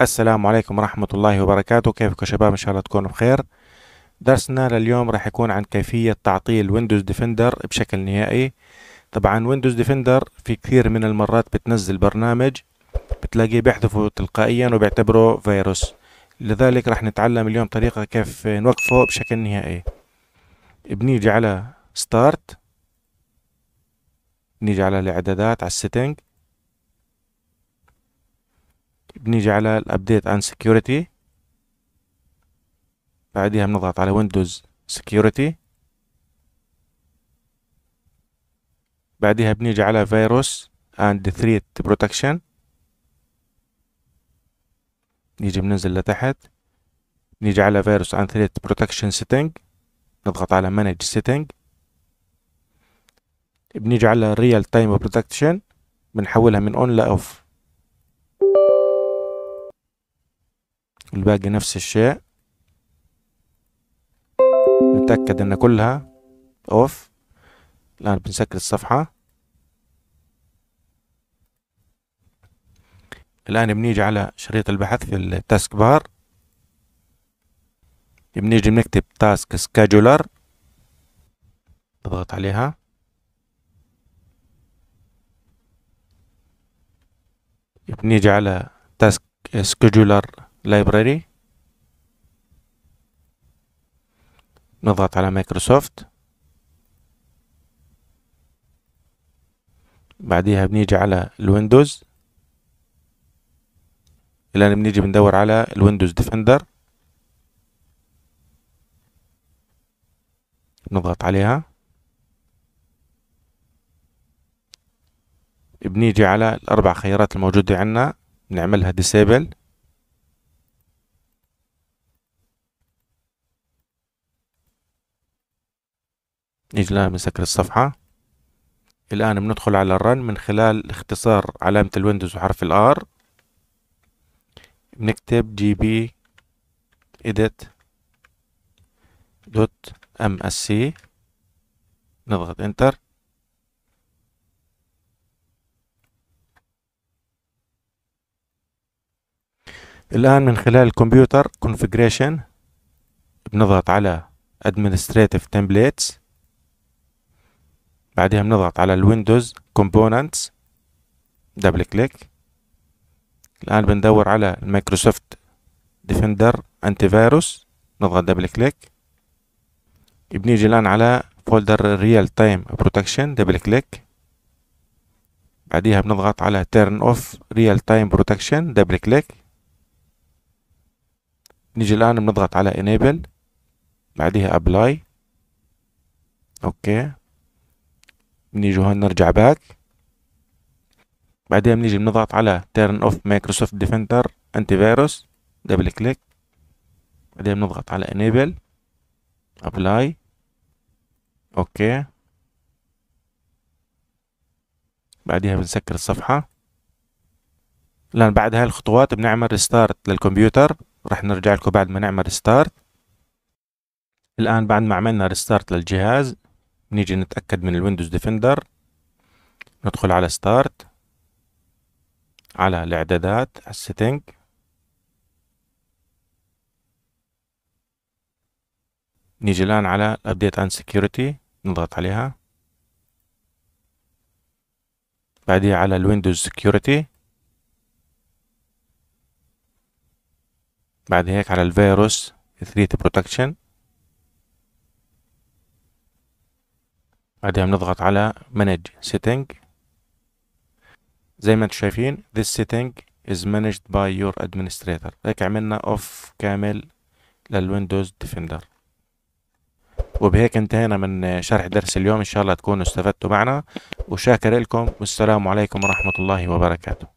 السلام عليكم ورحمة الله وبركاته كيفكم شباب إن شاء الله تكونوا بخير درسنا لليوم راح يكون عن كيفية تعطيل ويندوز ديفندر بشكل نهائي طبعا ويندوز ديفندر في كثير من المرات بتنزل برنامج بتلاقيه بيحذفه تلقائيا وبيعتبره فيروس لذلك راح نتعلم اليوم طريقة كيف نوقفه بشكل نهائي بنيجي على ستارت نيجي على الاعدادات على السيتنج بنيجي على الابديت عن سكيورتي بعدها بنضغط على ويندوز سكيورتي بعدها بنيجي على فيروس اند ثريت بروتكشن نيجي بننزل لتحت نيجي على فيروس اند ثريت بروتكشن سيتنج نضغط على مانج سيتنج بنيجي على ريال تايم بروتكشن بنحولها من اون لاوف والباقي نفس الشيء نتأكد ان كلها اوف الان بنسكر الصفحة الان بنيجي على شريط البحث في التاسك بار بنيجي بنكتب تاسك سكاجولر نضغط عليها بنيجي على تاسك سكجولر library نضغط على مايكروسوفت بعديها بنيجي على الويندوز الان بنيجي بندور على الويندوز ديفندر نضغط عليها بنيجي على الاربع خيارات الموجودة عندنا بنعملها disable نيجي لها بنسكر الصفحة الآن بندخل على الرن من خلال اختصار علامة الويندوز وحرف الآر بنكتب جي بي edit دوت ام اس سي نضغط انتر الآن من خلال الكمبيوتر configuration بنضغط على administrative templates بعدها بنضغط على الويندوز كومبوننتس دبل كليك الآن بندور على المايكروسوفت ديفندر انتي فيروس نضغط دبل كليك بنيجي الآن على فولدر ريال تايم بروتكشن دبل كليك بعديها بنضغط على تيرن اوف ريال تايم بروتكشن دبل كليك نيجي الآن بنضغط على انيبل بعدها ابلاي اوكي بنيجي هون نرجع باك بعدين بنيجي بنضغط على تيرن اوف مايكروسوفت ديفندر انتي فيروس دبل كليك بعدين بنضغط على انيبل ابلاي اوكي بعدها بنسكر الصفحة الآن بعد هاي الخطوات بنعمل ريستارت للكمبيوتر رح نرجع لكم بعد ما نعمل ريستارت الآن بعد ما عملنا ريستارت للجهاز نيجي نتأكد من الويندوز ديفندر ندخل على ستارت على الاعدادات على السيتنج نيجي الآن على الابديت اند سكيورتي نضغط عليها بعدها على الويندوز سكيورتي بعد هيك على الفيروس ثريت بروتكشن بعدها بنضغط على manage setting زي ما انتم شايفين this setting is managed by your administrator هيك عملنا اوف كامل للويندوز ديفندر وبهيك انتهينا من شرح درس اليوم ان شاء الله تكونوا استفدتوا معنا وشاكر لكم والسلام عليكم ورحمة الله وبركاته